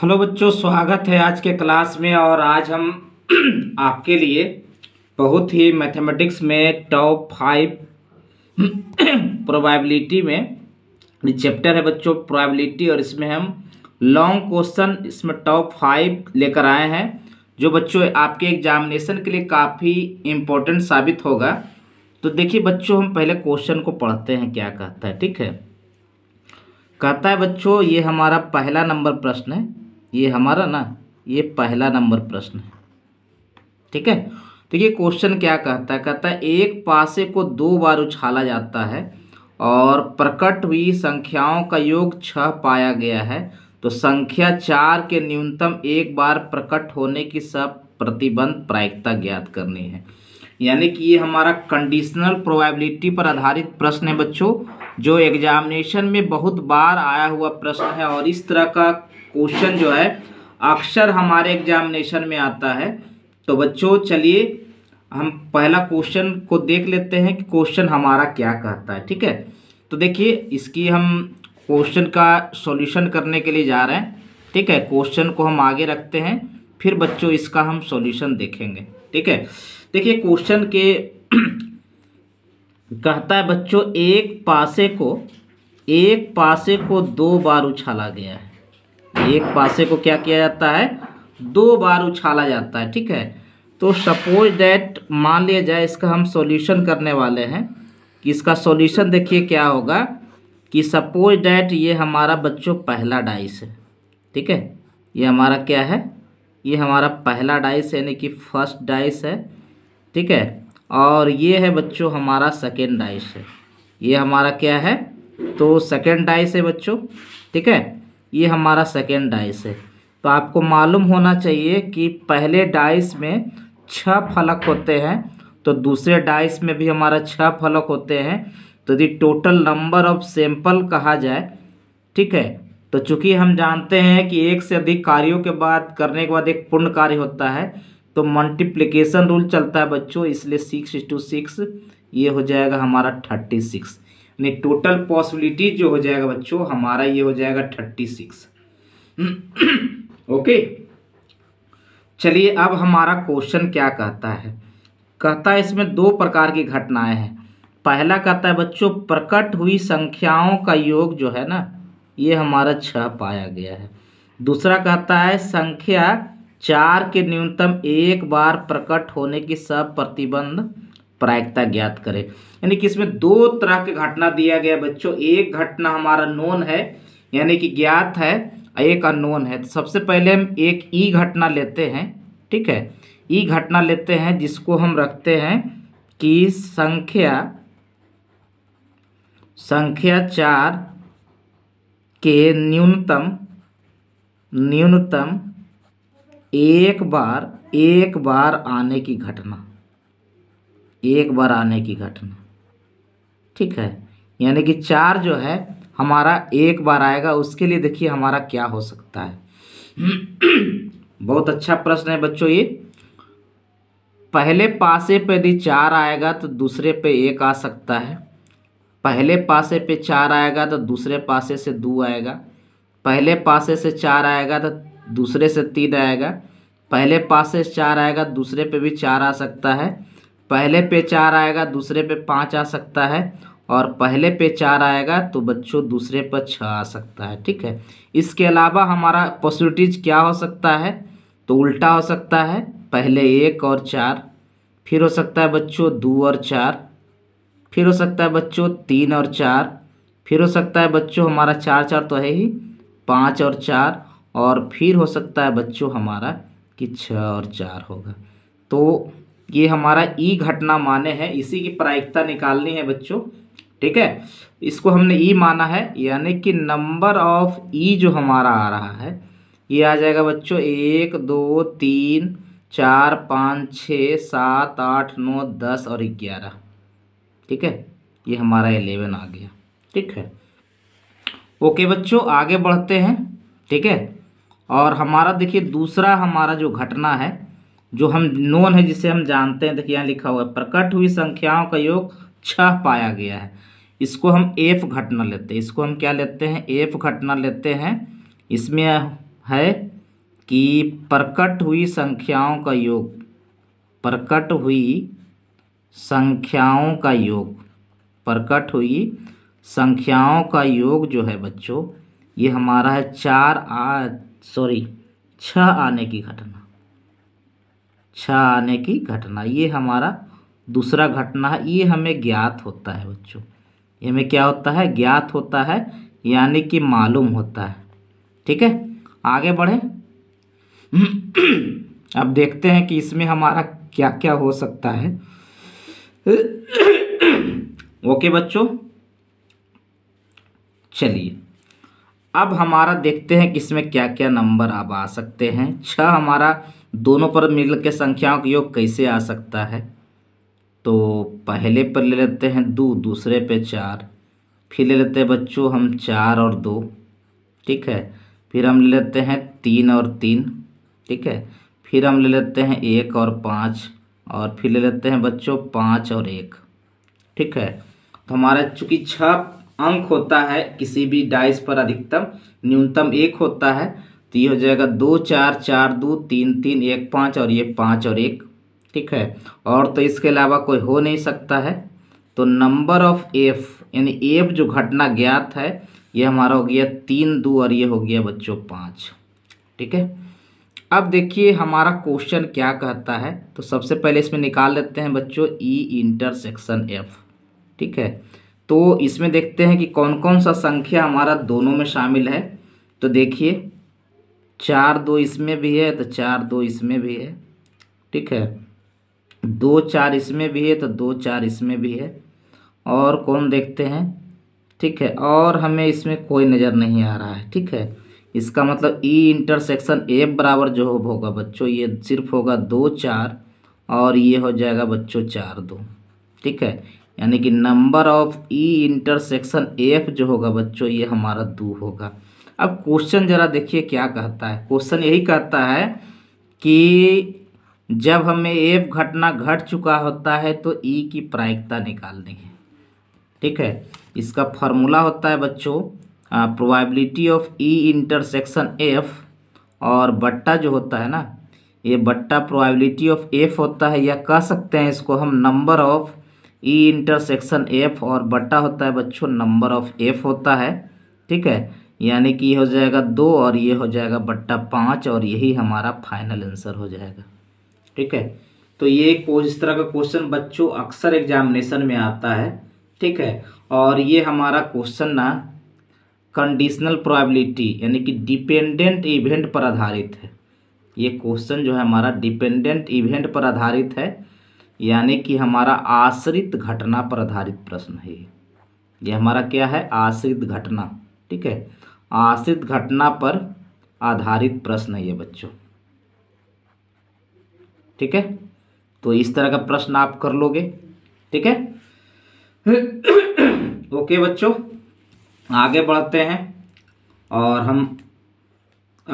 hello बच्चों स्वागत है आज के क्लास में और आज हम आपके लिए बहुत ही मैथमेटिक्स में टॉप फाइव प्रोबेबिलिटी में चैप्टर है बच्चों प्रोबेबिलिटी और इसमें हम लॉन्ग क्वेश्चन इसमें टॉप फाइव लेकर आए हैं जो बच्चों आपके एग्जामिनेशन के लिए काफ़ी इम्पोर्टेंट साबित होगा तो देखिए बच्चों हम पहले क्वेश्चन को पढ़ते हैं क्या कहता है ठीक है कहता है बच्चों ये हमारा पहला नंबर प्रश्न है ये हमारा ना ये पहला नंबर प्रश्न है ठीक है तो ये क्वेश्चन क्या कहता है कहता है एक पासे को दो बार उछाला जाता है और प्रकट हुई संख्याओं का योग छः पाया गया है तो संख्या चार के न्यूनतम एक बार प्रकट होने की सब प्रतिबंध प्रायिकता ज्ञात करनी है यानी कि ये हमारा कंडीशनल प्रोबेबिलिटी पर आधारित प्रश्न है बच्चों जो एग्जामिनेशन में बहुत बार आया हुआ प्रश्न है और इस तरह का क्वेश्चन जो है अक्सर हमारे एग्जामिनेशन में आता है तो बच्चों चलिए हम पहला क्वेश्चन को देख लेते हैं कि क्वेश्चन हमारा क्या कहता है ठीक है तो देखिए इसकी हम क्वेश्चन का सॉल्यूशन करने के लिए जा रहे हैं ठीक है क्वेश्चन को हम आगे रखते हैं फिर बच्चों इसका हम सॉल्यूशन देखेंगे ठीक है देखिए क्वेश्चन के कहता है बच्चों एक पासे को एक पासे को दो बार उछाला गया है एक पासे को क्या किया जाता है दो बार उछाला जाता है ठीक है तो सपोज डैट मान लिया जाए इसका हम सॉल्यूशन करने वाले हैं कि इसका सॉल्यूशन देखिए क्या होगा कि सपोज डैट ये हमारा बच्चों पहला डाइस है ठीक है ये हमारा क्या है ये हमारा पहला डाइस यानी कि फर्स्ट डाइस है ठीक है और ये है बच्चों हमारा सेकेंड डाइस है ये हमारा क्या है तो सेकेंड डाइस है बच्चों ठीक है ये हमारा सेकेंड डाइस है तो आपको मालूम होना चाहिए कि पहले डाइस में छः फलक होते हैं तो दूसरे डाइस में भी हमारा छः फलक होते हैं तो यदि टोटल नंबर ऑफ सैंपल कहा जाए ठीक है तो चूंकि हम जानते हैं कि एक से अधिक कार्यों के बाद करने के बाद एक पूर्ण कार्य होता है तो मल्टीप्लिकेशन रूल चलता है बच्चों इसलिए सिक्स टू सिक्स ये हो जाएगा हमारा थर्टी सिक्स यानी टोटल पॉसिबिलिटी जो हो जाएगा बच्चों हमारा ये हो जाएगा थर्टी सिक्स ओके चलिए अब हमारा क्वेश्चन क्या कहता है कहता है इसमें दो प्रकार की घटनाएं हैं पहला कहता है बच्चों प्रकट हुई संख्याओं का योग जो है ना ये हमारा छः पाया गया है दूसरा कहता है संख्या चार के न्यूनतम एक बार प्रकट होने की सब प्रतिबंध प्रायिकता ज्ञात करें यानी कि इसमें दो तरह के घटना दिया गया बच्चों एक घटना हमारा नोन है यानी कि ज्ञात है एक अनोन है तो सबसे पहले हम एक ई घटना लेते हैं ठीक है ई घटना लेते हैं जिसको हम रखते हैं कि संख्या संख्या चार के न्यूनतम न्यूनतम एक बार एक बार आने की घटना एक बार आने की घटना ठीक है यानी कि चार जो है हमारा एक बार आएगा उसके लिए देखिए हमारा क्या हो सकता है बहुत अच्छा प्रश्न है बच्चों ये पहले पासे पे यदि चार आएगा तो दूसरे पे एक आ सकता है पहले पासे पे चार आएगा तो दूसरे पासे से दो आएगा पहले पासे से चार आएगा तो दूसरे से तीन आएगा पहले पासे से चार आएगा दूसरे पे भी चार आ सकता है पहले पे चार आएगा दूसरे पे पाँच आ सकता है और पहले पे चार आएगा तो बच्चों दूसरे पर छः आ सकता है ठीक है इसके अलावा हमारा पॉसिटिव क्या हो सकता है तो उल्टा हो सकता है पहले एक और चार फिर हो सकता है बच्चों दो और चार फिर हो सकता है बच्चों तीन और चार फिर हो सकता है बच्चों हमारा चार चार तो है ही पाँच और चार और फिर हो सकता है बच्चों हमारा कि छः और चार होगा तो ये हमारा ई घटना माने है इसी की प्रायिकता निकालनी है बच्चों ठीक है इसको हमने ई माना है यानी कि नंबर ऑफ ई जो हमारा आ रहा है ये आ जाएगा बच्चों एक दो तीन चार पाँच छ सात आठ नौ दस और ग्यारह ठीक है ये हमारा एलेवन आ गया ठीक है ओके बच्चों आगे बढ़ते हैं ठीक है और हमारा देखिए दूसरा हमारा जो घटना है जो हम नोन है जिसे हम जानते हैं देखिए यहाँ लिखा हुआ है प्रकट हुई संख्याओं का योग छह पाया गया है इसको हम एफ घटना लेते हैं इसको हम क्या लेते हैं एफ घटना लेते हैं इसमें है कि प्रकट हुई संख्याओं का योग प्रकट हुई संख्याओं का योग प्रकट हुई संख्याओं का योग जो है बच्चों ये हमारा है चार आ सॉरी छ आने की घटना इच्छा आने की घटना ये हमारा दूसरा घटना है ये हमें ज्ञात होता है बच्चों ये हमें क्या होता है ज्ञात होता है यानी कि मालूम होता है ठीक है आगे बढ़े अब देखते हैं कि इसमें हमारा क्या क्या हो सकता है ओके बच्चों चलिए अब हमारा देखते हैं कि इसमें क्या क्या नंबर अब आ सकते हैं छ हमारा दोनों पर मिल के संख्याओं का योग कैसे आ सकता है तो पहले पर ले लेते हैं दो दूसरे पे चार फिर ले लेते हैं बच्चों हम चार और दो ठीक है फिर हम ले लेते हैं तीन और तीन ठीक है फिर हम ले लेते हैं एक और पाँच और फिर ले लेते हैं बच्चों पाँच और एक ठीक है तो हमारा चूँकि छः अंक होता है किसी भी डाइस पर अधिकतम न्यूनतम एक होता है तो ये हो जाएगा दो चार चार दो तीन तीन एक पाँच और ये पाँच और एक ठीक है और तो इसके अलावा कोई हो नहीं सकता है तो नंबर ऑफ एफ यानी एफ जो घटना ज्ञात है ये हमारा हो गया तीन दो और ये हो गया बच्चों पाँच ठीक है अब देखिए हमारा क्वेश्चन क्या कहता है तो सबसे पहले इसमें निकाल लेते हैं बच्चों ई इंटरसेक्शन एफ ठीक है तो इसमें देखते हैं कि कौन कौन सा संख्या हमारा दोनों में शामिल है तो देखिए चार दो इसमें भी है तो चार दो इसमें भी है ठीक है दो चार इसमें भी है तो दो चार इसमें भी है और कौन देखते हैं ठीक है और हमें इसमें कोई नज़र नहीं आ रहा है ठीक है इसका मतलब ई इंटरसेक्शन एफ बराबर जो होगा बच्चों ये सिर्फ होगा दो चार और ये हो जाएगा बच्चों चार दो ठीक है यानी कि number of E intersection F जो होगा बच्चों ये हमारा दो होगा अब क्वेश्चन जरा देखिए क्या कहता है क्वेश्चन यही कहता है कि जब हमें एफ घटना घट चुका होता है तो ई e की प्रायिकता निकालनी है ठीक है इसका फॉर्मूला होता है बच्चों probability of E intersection F और बट्टा जो होता है ना ये बट्टा प्रोबेबिलिटी ऑफ एफ होता है या कह सकते हैं इसको हम number of E intersection F और बट्टा होता है बच्चों नंबर ऑफ एफ होता है ठीक है यानी कि ये हो जाएगा दो और ये हो जाएगा बट्टा पाँच और यही हमारा फाइनल आंसर हो जाएगा ठीक है तो ये इस तरह का क्वेश्चन बच्चों अक्सर एग्जामिनेशन में आता है ठीक है और ये हमारा क्वेश्चन ना कंडीशनल प्रोबेबिलिटी यानी कि डिपेंडेंट इवेंट पर आधारित है ये क्वेश्चन जो है हमारा डिपेंडेंट इवेंट पर आधारित है यानी कि हमारा आश्रित घटना पर आधारित प्रश्न है ये हमारा क्या है आश्रित घटना ठीक है आश्रित घटना पर आधारित प्रश्न है ये बच्चों ठीक है तो इस तरह का प्रश्न आप कर लोगे ठीक है ओके बच्चों आगे बढ़ते हैं और हम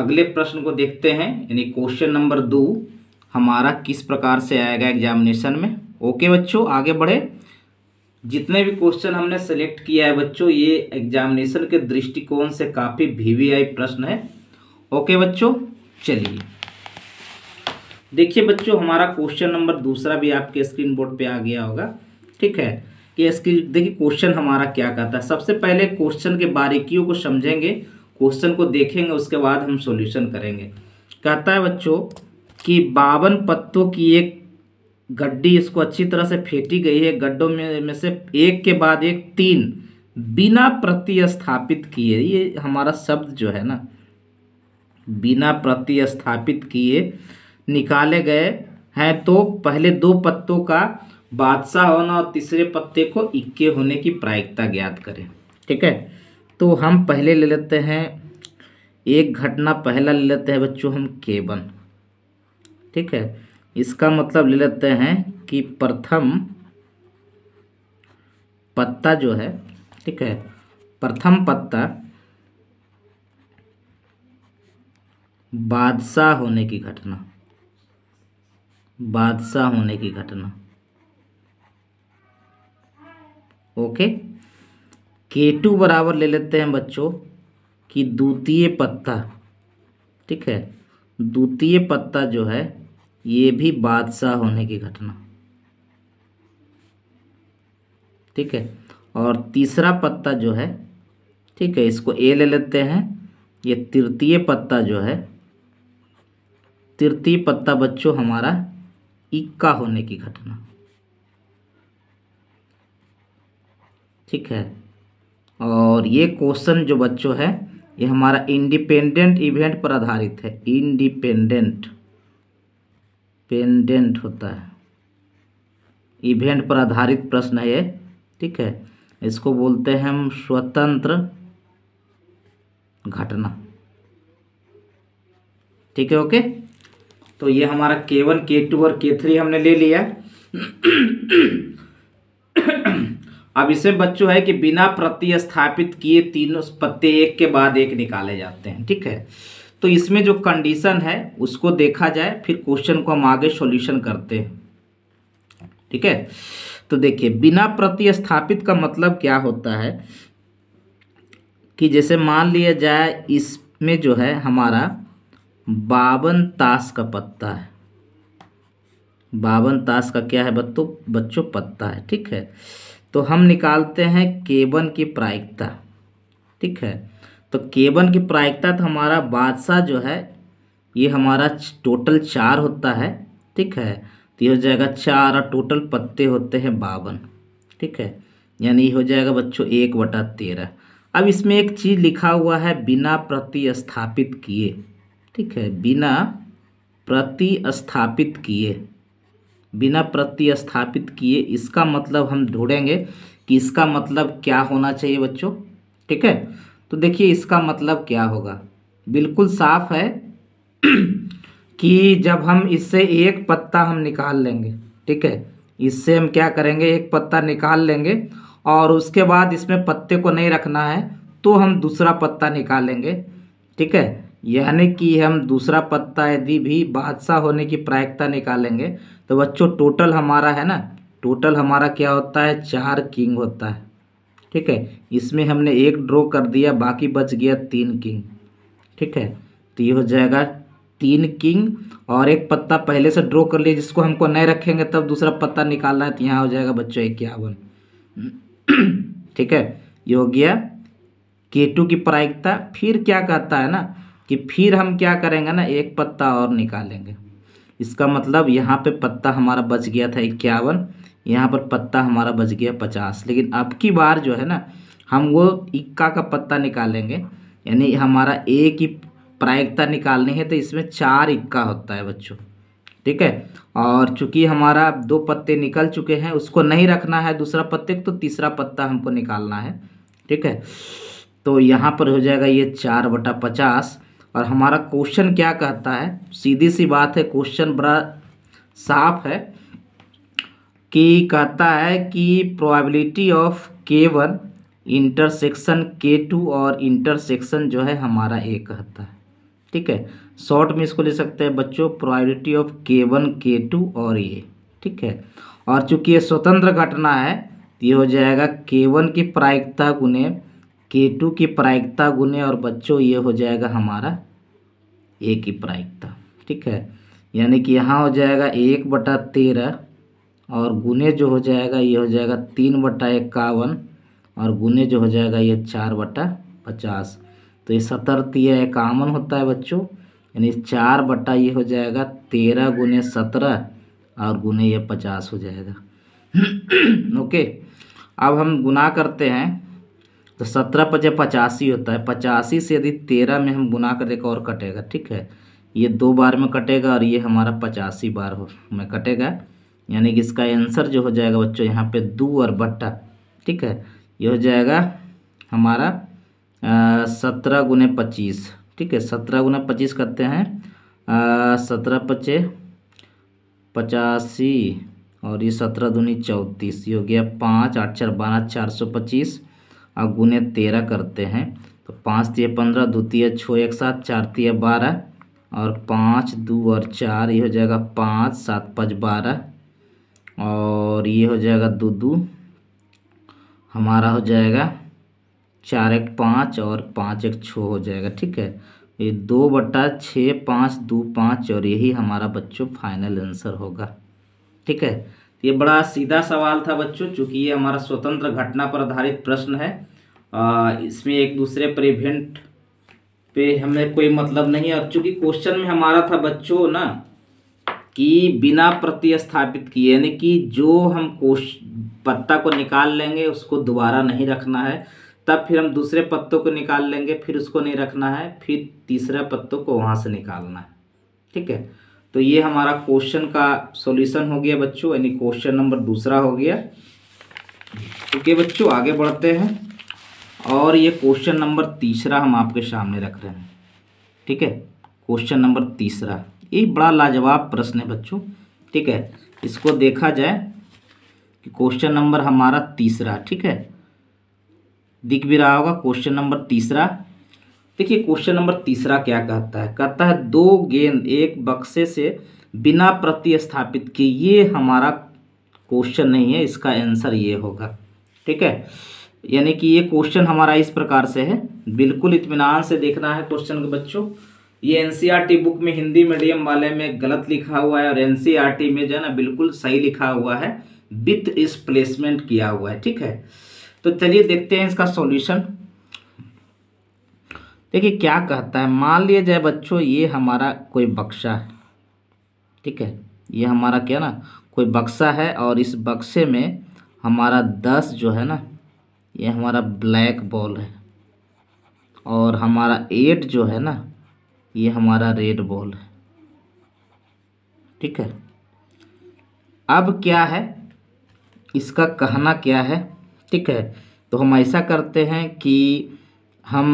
अगले प्रश्न को देखते हैं यानी क्वेश्चन नंबर दो हमारा किस प्रकार से आएगा एग्जामिनेशन में ओके बच्चों आगे बढ़े जितने भी क्वेश्चन हमने सेलेक्ट किया है बच्चों ये एग्जामिनेशन के दृष्टिकोण से काफ़ी वीवीआई प्रश्न है ओके बच्चों चलिए देखिए बच्चों हमारा क्वेश्चन नंबर दूसरा भी आपके स्क्रीन बोर्ड पे आ गया होगा ठीक है कि इसकी देखिए क्वेश्चन हमारा क्या कहता है सबसे पहले क्वेश्चन के बारीकियों को समझेंगे क्वेश्चन को देखेंगे उसके बाद हम सॉल्यूशन करेंगे कहता है बच्चों कि बावन पत्तों की एक गड्डी इसको अच्छी तरह से फेंटी गई है गड्ढों में में से एक के बाद एक तीन बिना प्रतिस्थापित किए ये हमारा शब्द जो है ना बिना प्रतिस्थापित किए निकाले गए हैं तो पहले दो पत्तों का बादशाह होना और तीसरे पत्ते को इक्के होने की प्रायिकता ज्ञात करें ठीक है तो हम पहले ले लेते हैं एक घटना पहला ले लेते हैं बच्चों हम केबन ठीक है इसका मतलब ले लेते हैं कि प्रथम पत्ता जो है ठीक है प्रथम पत्ता बादशाह होने की घटना बादशाह होने की घटना ओके के टू बराबर ले लेते हैं बच्चों कि द्वितीय पत्ता ठीक है द्वितीय पत्ता जो है ये भी बादशाह होने की घटना ठीक है और तीसरा पत्ता जो है ठीक है इसको ए ले लेते हैं ये तृतीय पत्ता जो है तृतीय पत्ता बच्चों हमारा इक्का होने की घटना ठीक है और ये क्वेश्चन जो बच्चों है ये हमारा इंडिपेंडेंट इवेंट पर आधारित है इंडिपेंडेंट डिपेंडेंट होता है इवेंट पर आधारित प्रश्न है ये ठीक है इसको बोलते हैं हम स्वतंत्र घटना ठीक है ओके तो ये हमारा के वन के टू और के थ्री हमने ले लिया अब इसमें बच्चों है कि बिना प्रतिस्थापित किए तीनों पत्ते एक के बाद एक निकाले जाते हैं ठीक है तो इसमें जो कंडीशन है उसको देखा जाए फिर क्वेश्चन को हम आगे सॉल्यूशन करते हैं ठीक है तो देखिए बिना प्रतिस्थापित का मतलब क्या होता है कि जैसे मान लिया जाए इसमें जो है हमारा बावन ताश का पत्ता है बावन ताश का क्या है बत्तो बच्चों पत्ता है ठीक है तो हम निकालते हैं केवन की प्रायिकता ठीक है तो केवन की प्रायिकता तो हमारा बादशाह जो है ये हमारा टोटल चार होता है ठीक है तो ये हो जाएगा चार और टोटल पत्ते होते हैं बावन ठीक है यानी हो जाएगा बच्चों एक बटा तेरह अब इसमें एक चीज़ लिखा हुआ है बिना प्रतिस्थापित किए ठीक है बिना प्रतिस्थापित किए बिना प्रतिस्थापित किए इसका मतलब हम ढूंढेंगे कि इसका मतलब क्या होना चाहिए बच्चों ठीक है तो देखिए इसका मतलब क्या होगा बिल्कुल साफ है कि जब हम इससे एक पत्ता हम निकाल लेंगे ठीक है इससे हम क्या करेंगे एक पत्ता निकाल लेंगे और उसके बाद इसमें पत्ते को नहीं रखना है तो हम दूसरा पत्ता निकालेंगे ठीक है यानी कि हम दूसरा पत्ता यदि भी बादशाह होने की प्रायिकता निकालेंगे तो बच्चों टोटल हमारा है ना टोटल हमारा क्या होता है चार किंग होता है ठीक है इसमें हमने एक ड्रॉ कर दिया बाकी बच गया तीन किंग ठीक है तो ये हो जाएगा तीन किंग और एक पत्ता पहले से ड्रॉ कर लिया जिसको हमको नहीं रखेंगे तब दूसरा पत्ता निकालना है तो यहाँ हो जाएगा बच्चों इक्यावन ठीक है ये हो गया टू की प्रायिकता फिर क्या कहता है ना कि फिर हम क्या करेंगे ना एक पत्ता और निकालेंगे इसका मतलब यहाँ पे पत्ता हमारा बच गया था इक्यावन यहाँ पर पत्ता हमारा बच गया पचास लेकिन अब की बार जो है ना हम वो इक्का का पत्ता निकालेंगे यानी हमारा ए की प्रायिकता निकालनी है तो इसमें चार इक्का होता है बच्चों ठीक है और चूंकि हमारा दो पत्ते निकल चुके हैं उसको नहीं रखना है दूसरा पत्ते तो तीसरा पत्ता हमको निकालना है ठीक है तो यहाँ पर हो जाएगा ये चार बटा पचास और हमारा क्वेश्चन क्या कहता है सीधी सी बात है क्वेश्चन बड़ा साफ है कि कहता है कि probability of K one intersection K two और इंटरसेक्शन जो है हमारा ए कहता है ठीक है शॉर्ट में इसको ले सकते हैं बच्चों probability of K one K two और ये ठीक है और चूंकि ये स्वतंत्र घटना है ये हो जाएगा के वन की प्रायिकता गुने के टू की प्रायिकता गुने और बच्चों ये हो जाएगा हमारा ए की प्रायिकता ठीक है यानी कि यहाँ हो जाएगा एक बटा तेरह और गुने जो हो जाएगा ये हो जाएगा तीन बटा इक्यावन और गुने जो हो जाएगा ये चार बटा पचास तो ये सतर तीय इक्यावन होता है बच्चों यानी चार बटा ये हो जाएगा तेरह गुने सत्रह और गुने ये पचास हो जाएगा ओके अब हम गुना करते हैं तो सत्रह पचे पचासी होता है पचासी से यदि तेरह में हम गुना करेगा और कटेगा ठीक है ये दो बार में कटेगा और ये हमारा पचासी बार हो में कटेगा यानी कि इसका आंसर जो हो जाएगा बच्चों यहाँ पे दू और बट्टा ठीक है ये हो जाएगा हमारा सत्रह गुने पच्चीस ठीक है सत्रह गुना पच्चीस करते हैं सत्रह पचे पचासी और ये सत्रह दूनी चौंतीस ये हो गया पाँच आठ चार बारह चार सौ पच्चीस और गुने तेरह करते हैं तो पाँच तीय पंद्रह दो तीय छः एक सात चार तीय बारह और पाँच दो और चार ये हो जाएगा पाँच सात पाँच बारह और ये हो जाएगा दो दो हमारा हो जाएगा चार एक पाँच और पाँच एक छः हो जाएगा ठीक है ये दो बटा छः पाँच दो पाँच और यही हमारा बच्चों फाइनल आंसर होगा ठीक है ये बड़ा सीधा सवाल था बच्चों चूँकि ये हमारा स्वतंत्र घटना पर आधारित प्रश्न है आ, इसमें एक दूसरे पर इवेंट पे हमें कोई मतलब नहीं और चूँकि क्वेश्चन में हमारा था बच्चों ना कि बिना प्रतिस्थापित किए यानी कि जो हम कोश पत्ता को निकाल लेंगे उसको दोबारा नहीं रखना है तब फिर हम दूसरे पत्तों को निकाल लेंगे फिर उसको नहीं रखना है फिर तीसरे पत्तों को वहाँ से निकालना है ठीक है तो ये हमारा क्वेश्चन का सॉल्यूशन हो गया बच्चों यानी क्वेश्चन नंबर दूसरा हो गया ठीक है बच्चों आगे बढ़ते हैं और ये क्वेश्चन नंबर तीसरा हम आपके सामने रख रहे हैं ठीक है क्वेश्चन नंबर तीसरा ये बड़ा लाजवाब प्रश्न है बच्चों ठीक है इसको देखा जाए कि क्वेश्चन नंबर हमारा तीसरा ठीक है दिख भी रहा होगा क्वेश्चन नंबर तीसरा देखिए क्वेश्चन नंबर तीसरा क्या कहता है कहता है दो गेंद एक बक्से से बिना प्रतिस्थापित किए ये हमारा क्वेश्चन नहीं है इसका आंसर ये होगा ठीक है यानी कि ये क्वेश्चन हमारा इस प्रकार से है बिल्कुल इतमान से देखना है क्वेश्चन के बच्चों ये एनसीईआरटी बुक e में हिंदी मीडियम वाले में गलत लिखा हुआ है और एनसीईआरटी e में जो है ना बिल्कुल सही लिखा हुआ है विथ इस प्लेसमेंट किया हुआ है ठीक है तो चलिए देखते हैं इसका सॉल्यूशन देखिए क्या कहता है मान लिया जाए बच्चों ये हमारा कोई बक्सा है ठीक है ये हमारा क्या ना कोई बक्सा है और इस बक्से में हमारा दस जो है ना ये हमारा ब्लैक बॉल है और हमारा एट जो है ना ये हमारा रेड बॉल है ठीक है अब क्या है इसका कहना क्या है ठीक है तो हम ऐसा करते हैं कि हम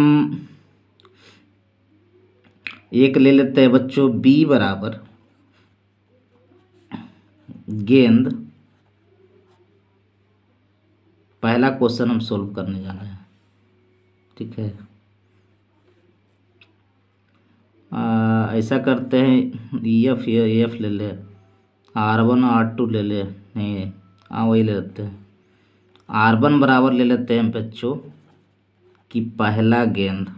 एक ले लेते हैं बच्चों बी बराबर गेंद पहला क्वेश्चन हम सोल्व करने जाना है ठीक है ऐसा करते हैं ई एफ एफ ले ले आर वन आर टू ले ले नहीं हाँ वही ले लेते हैं आर वन बराबर ले लेते हैं बच्चों कि पहला गेंद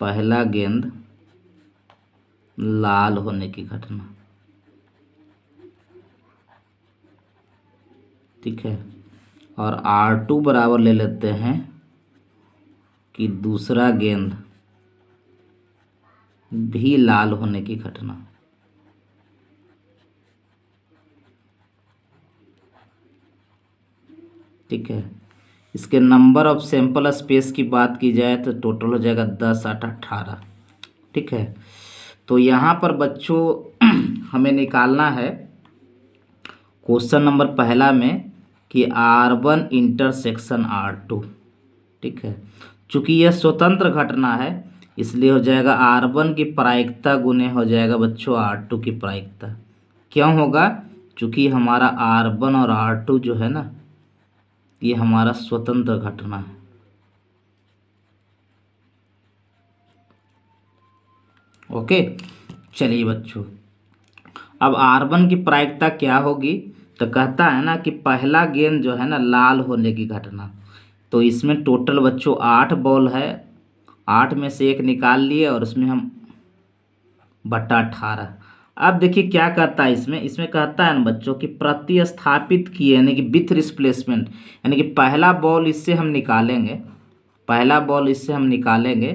पहला गेंद लाल होने की घटना ठीक है और आर टू बराबर ले लेते हैं कि दूसरा गेंद भी लाल होने की घटना ठीक है इसके नंबर ऑफ सैंपल स्पेस की बात की जाए तो टोटल हो जाएगा दस आठ अट्ठारह ठीक है तो यहाँ पर बच्चों हमें निकालना है क्वेश्चन नंबर पहला में कि R one intersection R two ठीक है चूँकि यह स्वतंत्र घटना है इसलिए हो जाएगा आर वन की प्रायिकता गुने हो जाएगा बच्चों आर टू की प्रायिकता क्यों होगा चूंकि हमारा आर वन और आर टू जो है ना ये हमारा स्वतंत्र घटना है ओके चलिए बच्चों अब आर वन की प्रायिकता क्या होगी तो कहता है ना कि पहला गेंद जो है ना लाल होने की घटना तो इसमें टोटल बच्चों आठ बॉल है आठ में से एक निकाल लिए और उसमें हम बट्टा अठारह अब देखिए क्या कहता है इसमें इसमें कहता है ना बच्चों कि प्रतिस्थापित किए यानी कि विथ रिस्प्लेसमेंट यानी कि पहला बॉल इससे हम निकालेंगे पहला बॉल इससे हम निकालेंगे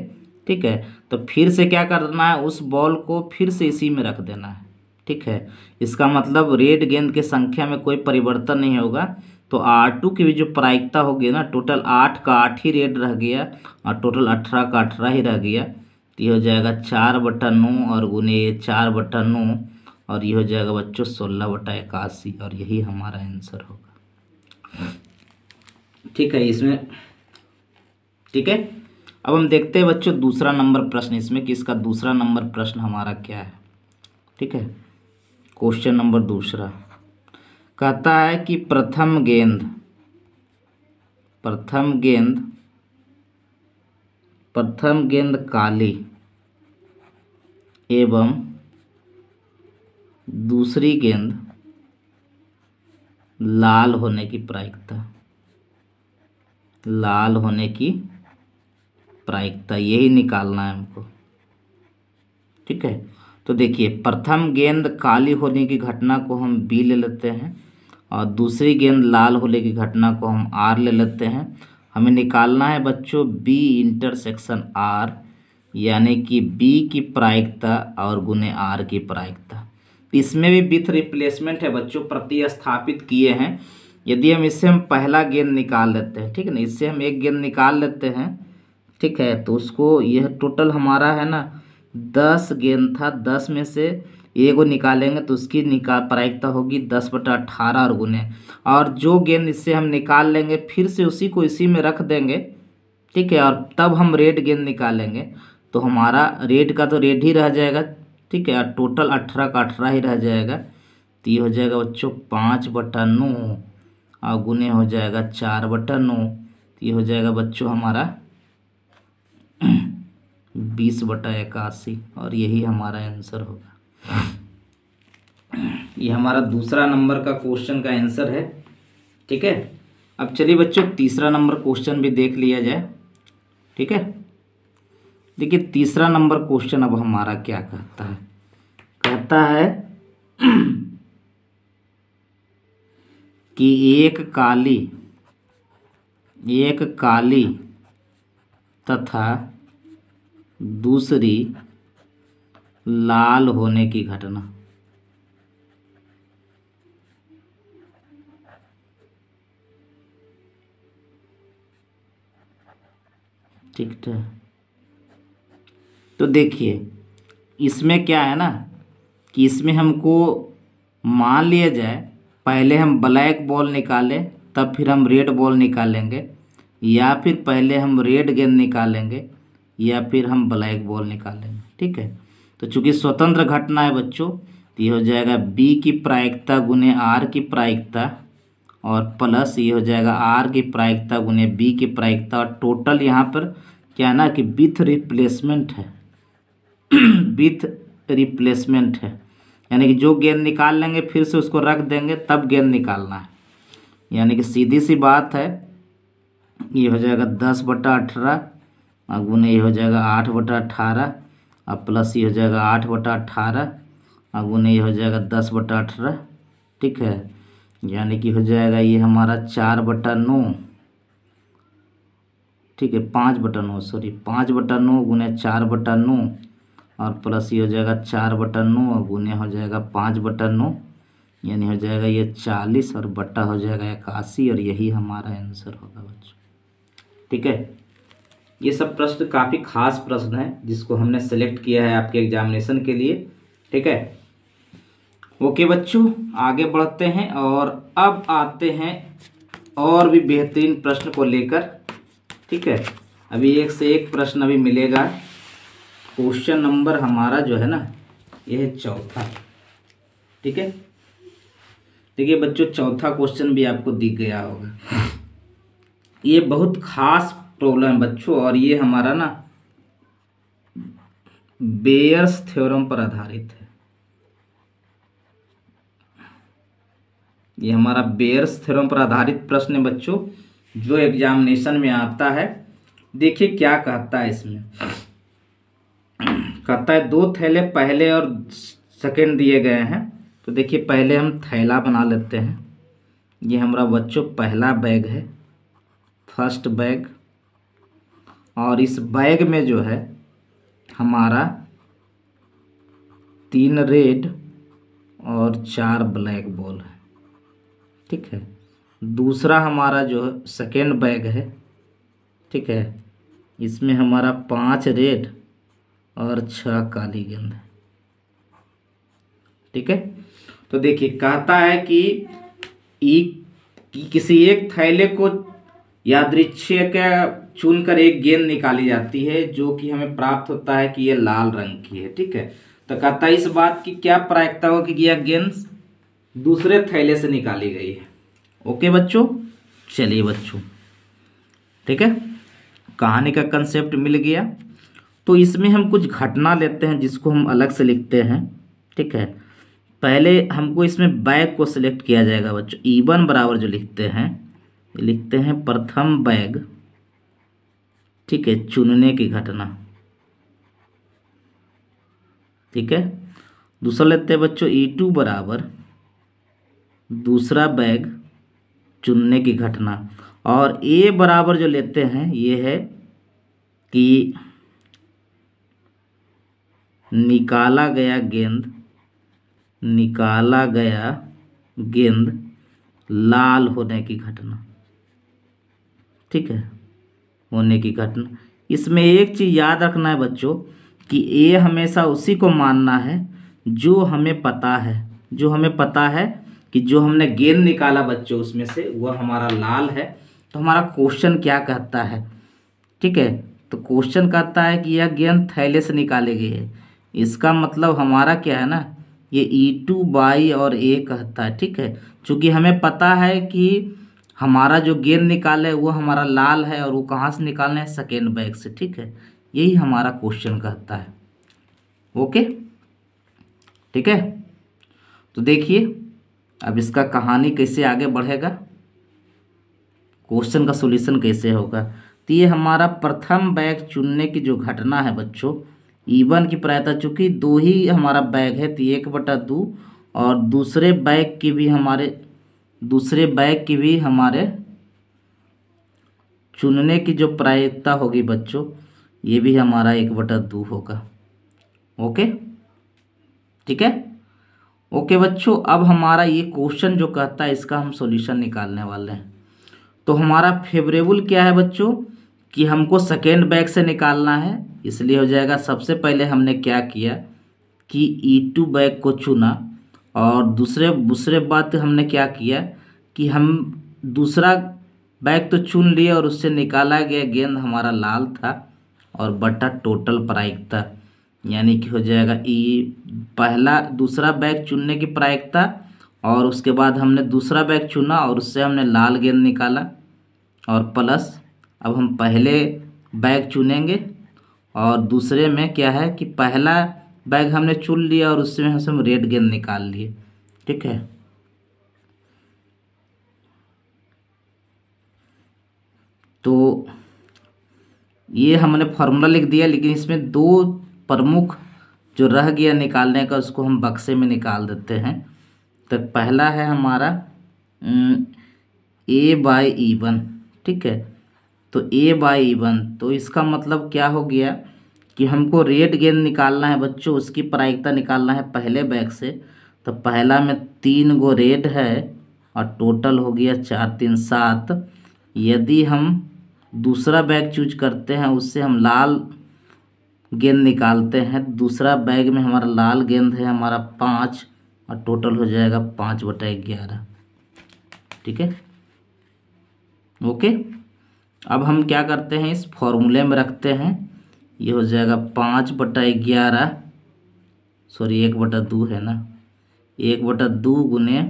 ठीक है तो फिर से क्या करना है उस बॉल को फिर से इसी में रख देना है ठीक है इसका मतलब रेड गेंद के संख्या में कोई परिवर्तन नहीं होगा तो R2 टू की भी जो प्रायिकता होगी ना टोटल आठ का आठ ही रेट रह गया और टोटल अठारह का अठारह ही रह गया तो ये हो जाएगा चार बटा नौ और गुने चार बटा नौ और ये हो जाएगा बच्चों सोलह बटा इक्यासी और यही हमारा आंसर होगा ठीक है इसमें ठीक है अब हम देखते हैं बच्चों दूसरा नंबर प्रश्न इसमें कि इसका दूसरा नंबर प्रश्न हमारा क्या है ठीक है क्वेश्चन नंबर दूसरा कहता है कि प्रथम गेंद प्रथम गेंद प्रथम गेंद काली एवं दूसरी गेंद लाल होने की प्रायिकता लाल होने की प्रायिकता यही निकालना है हमको ठीक है तो देखिए प्रथम गेंद काली होने की घटना को हम बी ले लेते हैं और दूसरी गेंद लाल होने की घटना को हम आर ले लेते हैं हमें निकालना है बच्चों बी इंटरसेक्शन आर यानी कि बी की प्रायिकता और गुने आर की प्रायिकता इसमें भी बिथ रिप्लेसमेंट है बच्चों प्रतिस्थापित किए हैं यदि हम इससे हम पहला गेंद निकाल लेते हैं ठीक है ना इससे हम एक गेंद निकाल लेते हैं ठीक है तो उसको यह टोटल हमारा है ना दस गेंद था दस में से ए को निकालेंगे तो उसकी निकाल प्रायिकता होगी दस बटा अट्ठारह और गुने और जो गेंद इससे हम निकाल लेंगे फिर से उसी को इसी में रख देंगे ठीक है और तब हम रेड गेंद निकालेंगे तो हमारा रेड का तो रेड ही रह जाएगा ठीक है और टोटल अठारह का अठारह ही रह जाएगा तो ये हो जाएगा बच्चों पाँच बटा नौ और गुने हो जाएगा चार बटा नौ तो ये हो जाएगा बच्चों हमारा बीस बटा इक्यासी और यही हमारा आंसर होगा ये हमारा दूसरा नंबर का क्वेश्चन का आंसर है ठीक है अब चलिए बच्चों तीसरा नंबर क्वेश्चन भी देख लिया जाए ठीक है देखिए तीसरा नंबर क्वेश्चन अब हमारा क्या कहता है कहता है कि एक काली एक काली तथा दूसरी लाल होने की घटना ठीक है तो देखिए इसमें क्या है ना कि इसमें हमको मान लिया जाए पहले हम ब्लैक बॉल निकालें तब फिर हम रेड बॉल निकालेंगे या फिर पहले हम रेड गेंद निकालेंगे या फिर हम ब्लैक बॉल निकालेंगे ठीक है तो चूंकि स्वतंत्र घटना है बच्चों तो ये हो जाएगा बी की प्रायिकता गुने आर की प्रायिकता और प्लस ये हो जाएगा आर की प्रायिकता गुने बी की प्रायिकता और टोटल यहाँ पर क्या है ना कि बिथ रिप्लेसमेंट है बिथ रिप्लेसमेंट है यानी कि जो गेंद निकाल लेंगे फिर से उसको रख देंगे तब गेंद निकालना है यानी कि सीधी सी बात है ये हो जाएगा दस बटा अठारह गुने ये हो जाएगा आठ बटा अठारह अब प्लस ये हो जाएगा आठ बटा अठारह अब गुने ये हो जाएगा दस बटा अठारह ठीक है यानी कि हो जाएगा ये हमारा चार बटा नौ ठीक है पाँच बटा नौ सॉरी पाँच बटा नौ गुने चार बटा नौ और प्लस ये हो जाएगा चार बटा नौ और गुने हो जाएगा पाँच बटा नौ यानी हो जाएगा ये चालीस और बट्टा हो जाएगा इक्यासी और यही हमारा आंसर होगा बच्चों ठीक है ये सब प्रश्न काफ़ी खास प्रश्न है जिसको हमने सेलेक्ट किया है आपके एग्जामिनेशन के लिए ठीक है ओके बच्चों आगे बढ़ते हैं और अब आते हैं और भी बेहतरीन प्रश्न को लेकर ठीक है अभी एक से एक प्रश्न अभी मिलेगा क्वेश्चन नंबर हमारा जो है ना यह है चौथा ठीक है देखिए बच्चों चौथा क्वेश्चन भी आपको दिख गया होगा ये बहुत खास प्रॉब्लम है बच्चों और ये हमारा ना बेयर्स थ्योरम पर आधारित है ये हमारा बेयर्स थ्योरम पर आधारित प्रश्न है बच्चों जो एग्जामिनेशन में आता है देखिए क्या कहता है इसमें कहता है दो थैले पहले और सेकंड दिए गए हैं तो देखिए पहले हम थैला बना लेते हैं ये हमारा बच्चों पहला बैग है फर्स्ट बैग और इस बैग में जो है हमारा तीन रेड और चार ब्लैक बॉल है ठीक है दूसरा हमारा जो सेकेंड बैग है ठीक है इसमें हमारा पांच रेड और छः काली गेंद है ठीक है तो देखिए कहता है कि एक कि किसी एक थैले को यादृच्छिक चुनकर एक गेंद निकाली जाती है जो कि हमें प्राप्त होता है कि यह लाल रंग की है ठीक है तो कहता है इस बात की क्या प्रायिकता हो कि यह गेंद दूसरे थैले से निकाली गई है ओके बच्चों चलिए बच्चों ठीक है कहानी का कंसेप्ट मिल गया तो इसमें हम कुछ घटना लेते हैं जिसको हम अलग से लिखते हैं ठीक है पहले हमको इसमें बैग को सिलेक्ट किया जाएगा बच्चों ईवन e बराबर जो लिखते हैं लिखते हैं प्रथम बैग ठीक है चुनने की घटना ठीक है दूसरा लेते हैं बच्चों ई e टू बराबर दूसरा बैग चुनने की घटना और ए बराबर जो लेते हैं ये है कि निकाला गया गेंद निकाला गया गेंद लाल होने की घटना ठीक है होने की घटना इसमें एक चीज़ याद रखना है बच्चों कि ए हमेशा उसी को मानना है जो हमें पता है जो हमें पता है कि जो हमने गेंद निकाला बच्चों उसमें से वह हमारा लाल है तो हमारा क्वेश्चन क्या कहता है ठीक है तो क्वेश्चन कहता है कि यह गेंद थैले से निकाली गई है इसका मतलब हमारा क्या है ना ये ई e टू बाई और ए कहता है ठीक है चूँकि हमें पता है कि हमारा जो गेंद निकाल है वो हमारा लाल है और वो कहाँ से निकालना है सेकेंड बैग से ठीक है यही हमारा क्वेश्चन कहता है ओके ठीक है तो देखिए अब इसका कहानी कैसे आगे बढ़ेगा क्वेश्चन का सोल्यूशन कैसे होगा तो ये हमारा प्रथम बैग चुनने की जो घटना है बच्चों ईवन की प्रायता चूँकि दो ही हमारा बैग है तो एक बटा दो और दूसरे बैग की भी हमारे दूसरे बैग की भी हमारे चुनने की जो प्रायिकता होगी बच्चों ये भी हमारा एक बटा दो होगा ओके ठीक है ओके बच्चों अब हमारा ये क्वेश्चन जो कहता है इसका हम सॉल्यूशन निकालने वाले हैं तो हमारा फेवरेबल क्या है बच्चों कि हमको सेकेंड बैग से निकालना है इसलिए हो जाएगा सबसे पहले हमने क्या किया कि ई e टू बैग को चुना और दूसरे दूसरे बात हमने क्या किया कि हम दूसरा बैग तो चुन लिए और उससे निकाला गया गेंद हमारा लाल था और बट्टा टोटल प्रायिकता यानी कि हो जाएगा ई पहला दूसरा बैग चुनने की प्रायिकता और उसके बाद हमने दूसरा बैग चुना और उससे हमने लाल गेंद निकाला और प्लस अब हम पहले बैग चुनेंगे और दूसरे में क्या है कि पहला बैग हमने चुन लिया और उसमें हम रेड गेंद निकाल लिए ठीक है तो ये हमने फॉर्मूला लिख दिया लेकिन इसमें दो प्रमुख जो रह गया निकालने का उसको हम बक्से में निकाल देते हैं तो पहला है हमारा ए बाय ई वन ठीक है तो ए बाई ई वन तो इसका मतलब क्या हो गया कि हमको रेड गेंद निकालना है बच्चों उसकी प्रायिकता निकालना है पहले बैग से तो पहला में तीन गो रेड है और टोटल हो गया चार तीन सात यदि हम दूसरा बैग चूज करते हैं उससे हम लाल गेंद निकालते हैं दूसरा बैग में हमारा लाल गेंद है हमारा पाँच और टोटल हो जाएगा पाँच बटा ग्यारह ठीक है ओके अब हम क्या करते हैं इस फॉर्मूले में रखते हैं ये हो जाएगा पाँच बटा ग्यारह सॉरी एक बटा दो है ना एक बटा दो गुने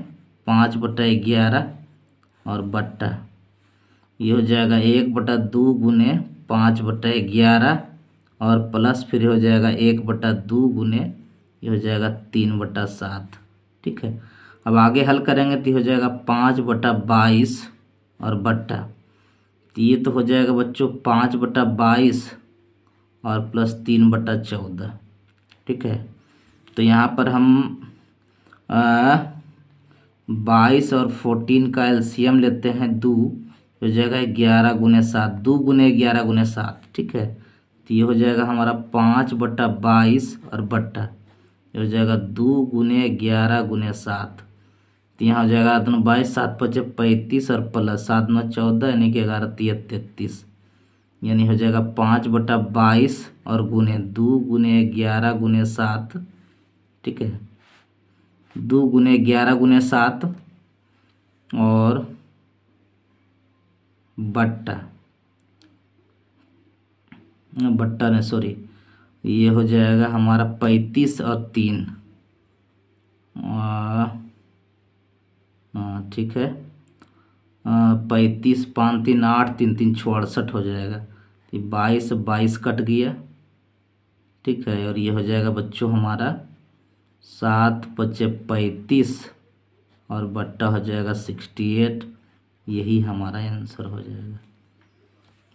पाँच बटा ग्यारह और बट्टा ये हो जाएगा एक बटा दो गुने पाँच बटा ग्यारह और प्लस फिर हो जाएगा एक बटा दो गुने ये हो जाएगा तीन बटा सात ठीक है अब आगे हल करेंगे तो हो जाएगा पाँच बटा बाईस और बट्टा तो ये तो हो जाएगा बच्चों पाँच बटा बाईस और प्लस तीन बटा चौदह ठीक है तो यहाँ पर हम बाईस और फोर्टीन का एलसीएम लेते हैं दो हो जाएगा ग्यारह गुने सात दो गुने ग्यारह गुने सात ठीक है तो ये हो जाएगा हमारा पाँच बट्टा बाईस और बट्टा ये हो जाएगा दो गुने ग्यारह गुने सात तो यहाँ हो जाएगा दोनों बाईस सात पचे पैंतीस और प्लस सात नौ चौदह यानी कि ग्यारह तीय तैतीस यानी हो जाएगा पाँच बटा बाईस और गुने दो गुने ग्यारह गुने सात ठीक है दो गुने ग्यारह गुने सात और बट्टा बट्टा ने सॉरी ये हो जाएगा हमारा पैंतीस और तीन ठीक है पैंतीस पाँच तीन आठ तीन तीन छः अड़सठ हो जाएगा ये बाईस बाईस कट गया ठीक है और ये हो जाएगा बच्चों हमारा सात पचे पैंतीस और बट्टा हो जाएगा सिक्सटी एट यही हमारा आंसर हो जाएगा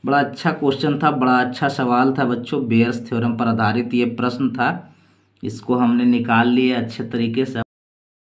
बड़ा अच्छा क्वेश्चन था बड़ा अच्छा सवाल था बच्चों बेयर्स थ्योरम पर आधारित ये प्रश्न था इसको हमने निकाल लिया अच्छे तरीके से